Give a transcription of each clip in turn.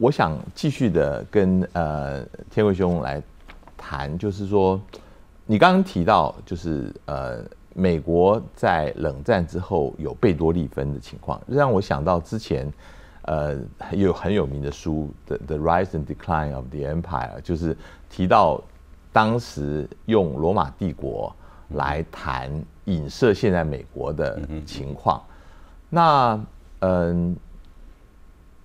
我想继续的跟呃天贵兄来谈，就是说你刚刚提到就是呃美国在冷战之后有贝多利芬的情况，让我想到之前呃有很有名的书《The Rise and Decline of the Empire》，就是提到当时用罗马帝国来谈影射现在美国的情况，那嗯。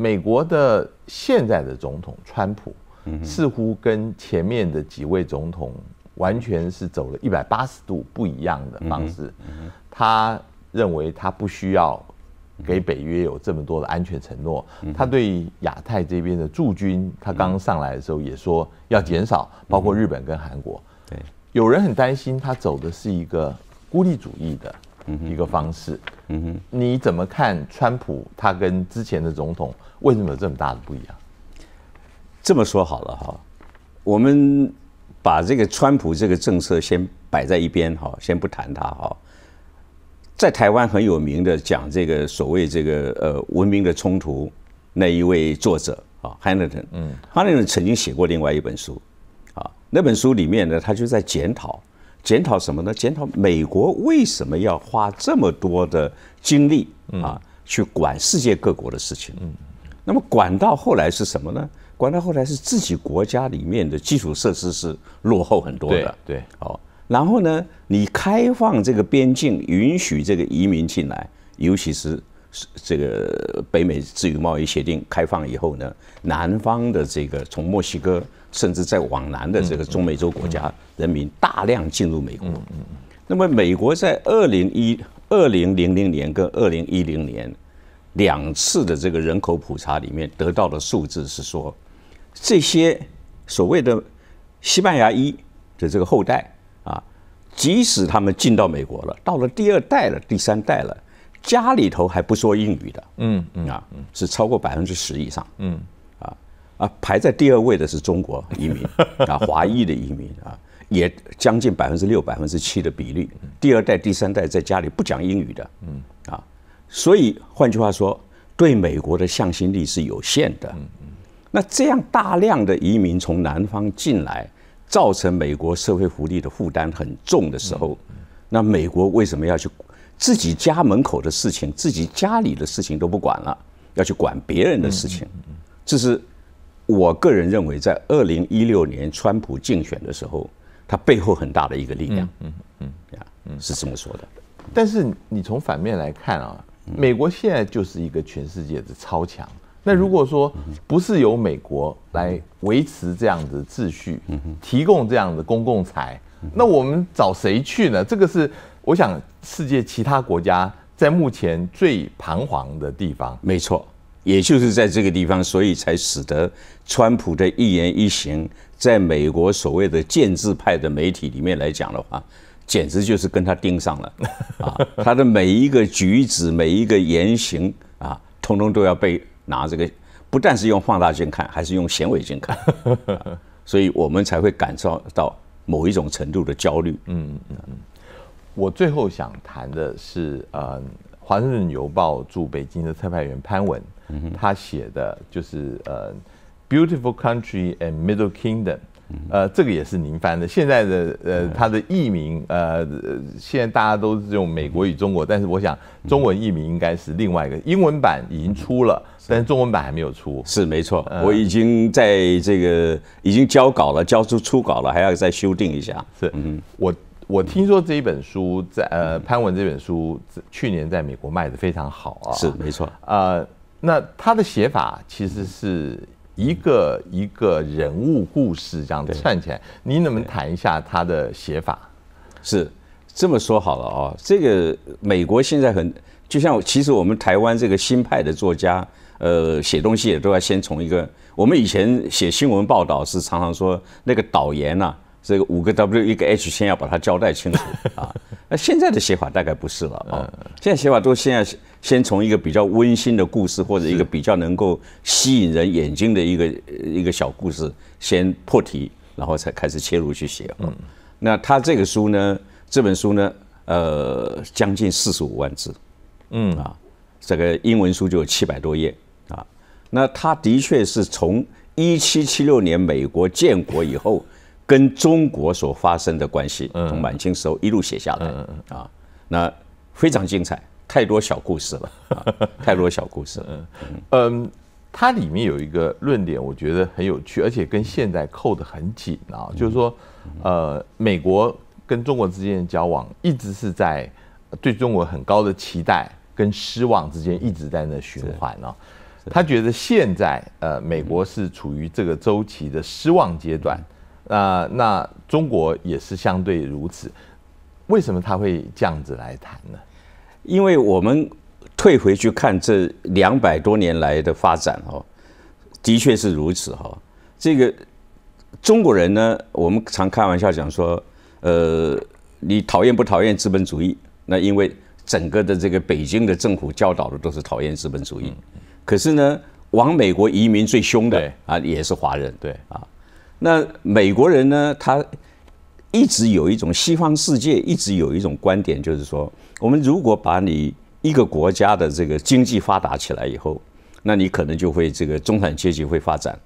美国的现在的总统川普，似乎跟前面的几位总统完全是走了一百八十度不一样的方式。他认为他不需要给北约有这么多的安全承诺。他对亚太这边的驻军，他刚上来的时候也说要减少，包括日本跟韩国。对，有人很担心他走的是一个孤立主义的。一个方式，嗯哼，你怎么看川普他跟之前的总统为什么有这么大的不一样？这么说好了哈，我们把这个川普这个政策先摆在一边哈，先不谈他哈。在台湾很有名的讲这个所谓这个呃文明的冲突那一位作者啊 h a n n t o n 嗯 h a n n t o n 曾经写过另外一本书，啊，那本书里面呢，他就在检讨。检讨什么呢？检讨美国为什么要花这么多的精力啊，去管世界各国的事情？嗯，那么管到后来是什么呢？管到后来是自己国家里面的基础设施是落后很多的。对，对，哦，然后呢，你开放这个边境，允许这个移民进来，尤其是这个北美自由贸易协定开放以后呢，南方的这个从墨西哥。甚至在往南的这个中美洲国家，人民大量进入美国。那么，美国在二零一、二零零零年跟二零一零年两次的这个人口普查里面得到的数字是说，这些所谓的西班牙裔的这个后代啊，即使他们进到美国了，到了第二代了、第三代了，家里头还不说英语的，嗯，啊，是超过百分之十以上，嗯。啊，排在第二位的是中国移民 啊，华裔的移民啊，也将近百分之六、百分之七的比例，第二代、第三代在家里不讲英语的，嗯，啊，所以换句话说，对美国的向心力是有限的。嗯嗯。那这样大量的移民从南方进来，造成美国社会福利的负担很重的时候，那美国为什么要去自己家门口的事情、自己家里的事情都不管了，要去管别人的事情？这是。我个人认为，在二零一六年川普竞选的时候，他背后很大的一个力量，嗯嗯，呀是这么说的。但是你从反面来看啊，美国现在就是一个全世界的超强。那如果说不是由美国来维持这样的秩序，提供这样的公共财，那我们找谁去呢？这个是我想，世界其他国家在目前最彷徨的地方。没错。也就是在这个地方，所以才使得川普的一言一行，在美国所谓的建制派的媒体里面来讲的话，简直就是跟他盯上了啊！他的每一个举止、每一个言行啊，通通都要被拿这个，不但是用放大镜看，还是用显微镜看，所以我们才会感受到某一种程度的焦虑。嗯嗯嗯。我最后想谈的是，嗯，华盛顿邮报驻北京的特派员潘文。他写的就是呃，Beautiful Country and Middle Kingdom，呃，这个也是您翻的。现在的呃，他的译名呃，现在大家都用《美国与中国》，但是我想中文译名应该是另外一个。英文版已经出了，但是中文版还没有出。是没错，我已经在这个已经交稿了，交出初稿了，还要再修订一下。是，嗯，我我听说这一本书在呃，潘文这本书去年在美国卖的非常好啊。是没错，啊。那他的写法其实是一个一个人物故事这样串起来，你能不能谈一下他的写法？是这么说好了啊，这个美国现在很就像，其实我们台湾这个新派的作家，呃，写东西也都要先从一个，我们以前写新闻报道是常常说那个导言呐，这个五个 W 一个 H 先要把它交代清楚啊。那现在的写法大概不是了啊！现在写法都现在先从一个比较温馨的故事，或者一个比较能够吸引人眼睛的一个一个小故事先破题，然后才开始切入去写。嗯，那他这个书呢，这本书呢，呃，将近四十五万字，嗯啊，这个英文书就有七百多页啊。那他的确是从一七七六年美国建国以后。跟中国所发生的关系，从满清时候一路写下来，啊，那非常精彩，太多小故事了，太多小故事。嗯嗯，它里面有一个论点，我觉得很有趣，而且跟现在扣得很紧啊。就是说，呃，美国跟中国之间的交往一直是在对中国很高的期待跟失望之间一直在那循环啊。他觉得现在呃，美国是处于这个周期的失望阶段。那那中国也是相对如此，为什么他会这样子来谈呢？因为我们退回去看这两百多年来的发展哦，的确是如此哈。这个中国人呢，我们常开玩笑讲说，呃，你讨厌不讨厌资本主义？那因为整个的这个北京的政府教导的都是讨厌资本主义，可是呢，往美国移民最凶的啊也是华人，对啊。那美国人呢？他一直有一种西方世界一直有一种观点，就是说，我们如果把你一个国家的这个经济发达起来以后，那你可能就会这个中产阶级会发展，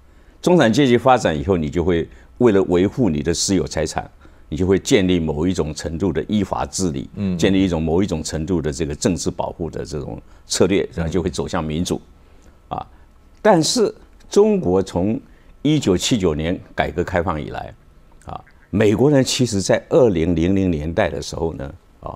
中产阶级发展以后，你就会为了维护你的私有财产，你就会建立某一种程度的依法治理，嗯，建立一种某一种程度的这个政治保护的这种策略，然后就会走向民主，啊，但是中国从。一九七九年改革开放以来，啊，美国人其实在二零零零年代的时候呢，啊，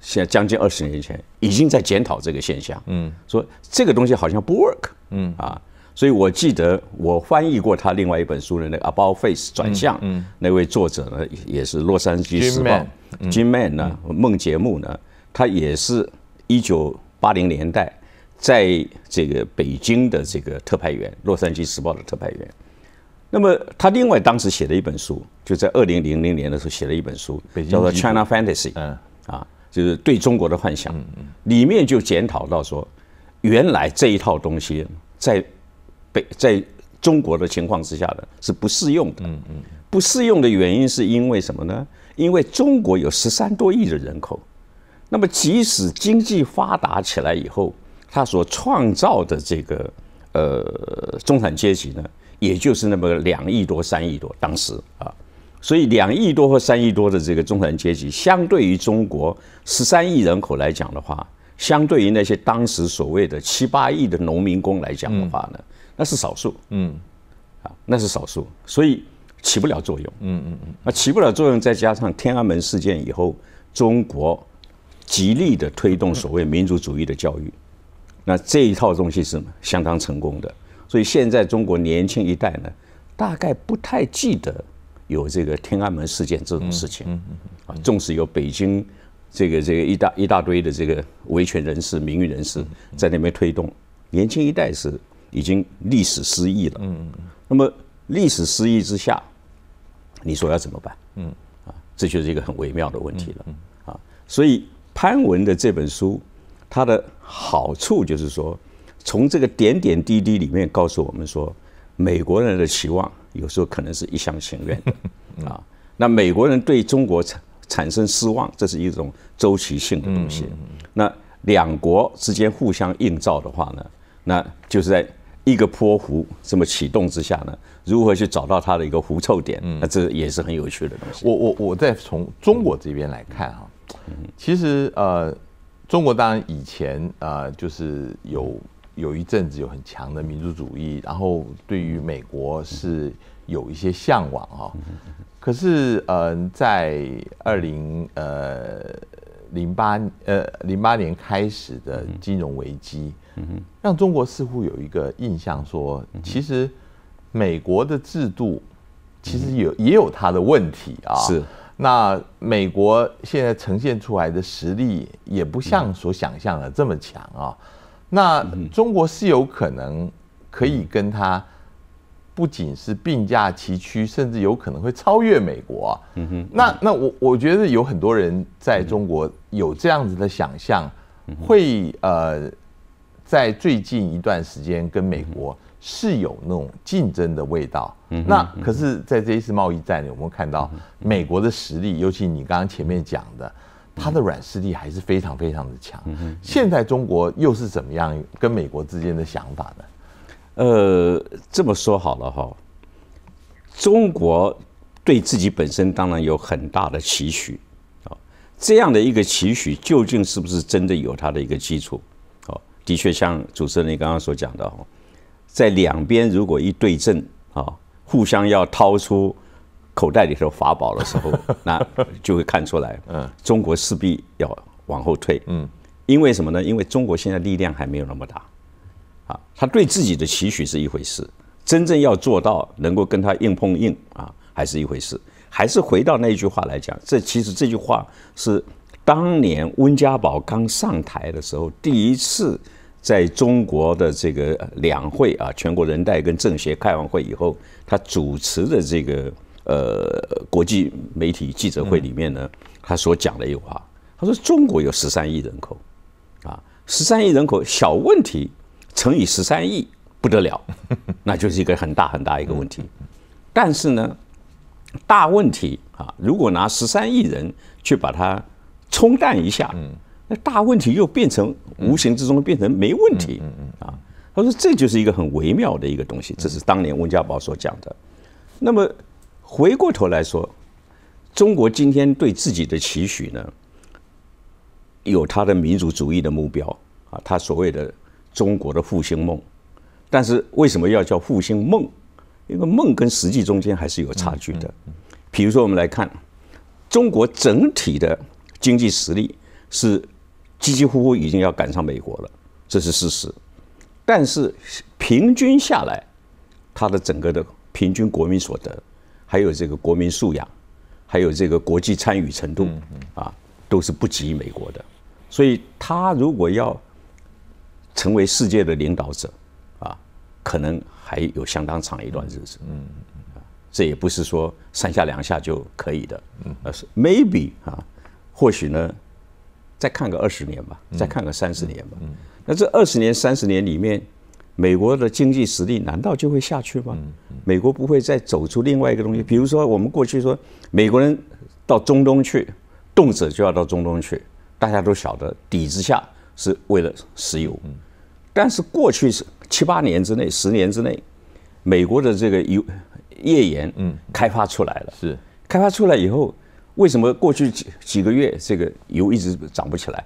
现在将近二十年前已经在检讨这个现象，嗯，说这个东西好像不 work，嗯啊，所以我记得我翻译过他另外一本书的那个 a b o u t Face 转向，嗯，那位作者呢也是《洛杉矶时报》Jim Man 呢梦节目呢，他也是一九八零年代在这个北京的这个特派员，《洛杉矶时报》的特派员。那么他另外当时写了一本书，就在二零零零年的时候写了一本书，叫做《China Fantasy》，啊，就是对中国的幻想。里面就检讨到说，原来这一套东西在北在中国的情况之下呢是不适用的。不适用的原因是因为什么呢？因为中国有十三多亿的人口，那么即使经济发达起来以后，他所创造的这个呃中产阶级呢？也就是那么两亿多、三亿多，当时啊，所以两亿多或三亿多的这个中产阶级，相对于中国十三亿人口来讲的话，相对于那些当时所谓的七八亿的农民工来讲的话呢，那是少数，嗯，啊，那是少数，所以起不了作用，嗯嗯嗯，那起不了作用，再加上天安门事件以后，中国极力的推动所谓民族主义的教育，那这一套东西是相当成功的。所以现在中国年轻一代呢，大概不太记得有这个天安门事件这种事情。嗯嗯啊，纵使有北京这个这个一大一大堆的这个维权人士、名誉人士在那边推动，年轻一代是已经历史失忆了。嗯嗯那么历史失忆之下，你说要怎么办？嗯。啊，这就是一个很微妙的问题了。嗯。啊，所以潘文的这本书，它的好处就是说。从这个点点滴滴里面告诉我们说，美国人的期望有时候可能是一厢情愿，啊，那美国人对中国产产生失望，这是一种周期性的东西。那两国之间互相映照的话呢，那就是在一个坡壶这么启动之下呢，如何去找到它的一个狐臭点？那这也是很有趣的东西。我我我再从中国这边来看哈，其实呃，中国当然以前啊就是有。有一阵子有很强的民族主义，然后对于美国是有一些向往啊。可是，嗯，在二零呃零八呃零八年开始的金融危机，让中国似乎有一个印象，说其实美国的制度其实有也有他的问题啊。是，那美国现在呈现出来的实力也不像所想象的这么强啊。那中国是有可能可以跟他不仅是并驾齐驱，甚至有可能会超越美国。嗯哼，那那我我觉得有很多人在中国有这样子的想象，会呃在最近一段时间跟美国是有那种竞争的味道。那可是，在这一次贸易战里，我们看到美国的实力，尤其你刚刚前面讲的。他的软实力还是非常非常的强。现在中国又是怎么样跟美国之间的想法呢？呃，这么说好了哈，中国对自己本身当然有很大的期许。这样的一个期许究竟是不是真的有它的一个基础？哦，的确，像主持人你刚刚所讲的哦，在两边如果一对阵啊，互相要掏出。口袋里头法宝的时候，那就会看出来，嗯，中国势必要往后退，嗯，因为什么呢？因为中国现在力量还没有那么大，啊，他对自己的期许是一回事，真正要做到能够跟他硬碰硬啊，还是一回事。还是回到那句话来讲，这其实这句话是当年温家宝刚上台的时候，第一次在中国的这个两会啊，全国人代跟政协开完会以后，他主持的这个。呃，国际媒体记者会里面呢，他所讲的一句话，他说：“中国有十三亿人口，啊，十三亿人口小问题乘以十三亿不得了，那就是一个很大很大一个问题。但是呢，大问题啊，如果拿十三亿人去把它冲淡一下，那大问题又变成无形之中变成没问题啊。”他说：“这就是一个很微妙的一个东西。”这是当年温家宝所讲的。那么。回过头来说，中国今天对自己的期许呢，有他的民族主义的目标啊，他所谓的中国的复兴梦。但是为什么要叫复兴梦？因为梦跟实际中间还是有差距的。比如说，我们来看中国整体的经济实力是几几乎乎已经要赶上美国了，这是事实。但是平均下来，它的整个的平均国民所得。还有这个国民素养，还有这个国际参与程度，啊，都是不及美国的。所以，他如果要成为世界的领导者，啊，可能还有相当长一段日子。嗯，啊，这也不是说三下两下就可以的。嗯，是 m a y b e 啊，或许呢，再看个二十年吧，再看个三十年吧。嗯，那这二十年、三十年里面。美国的经济实力难道就会下去吗？美国不会再走出另外一个东西，比如说我们过去说美国人到中东去，动辄就要到中东去，大家都晓得底子下是为了石油。但是过去是七八年之内，十年之内，美国的这个油页岩开发出来了，是开发出来以后，为什么过去几几个月这个油一直涨不起来？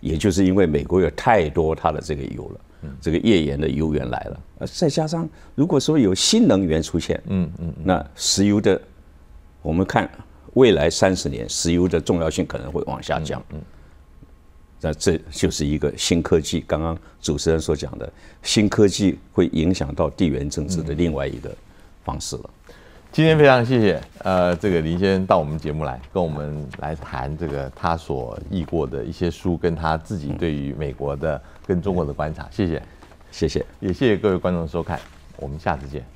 也就是因为美国有太多它的这个油了。这个页岩的油源来了，呃，再加上如果说有新能源出现，嗯嗯，那石油的，我们看未来三十年石油的重要性可能会往下降，嗯，那这就是一个新科技，刚刚主持人所讲的新科技会影响到地缘政治的另外一个方式了。今天非常谢谢，呃，这个林先生到我们节目来，跟我们来谈这个他所译过的一些书，跟他自己对于美国的、跟中国的观察。谢谢，谢谢，也谢谢各位观众收看，我们下次见。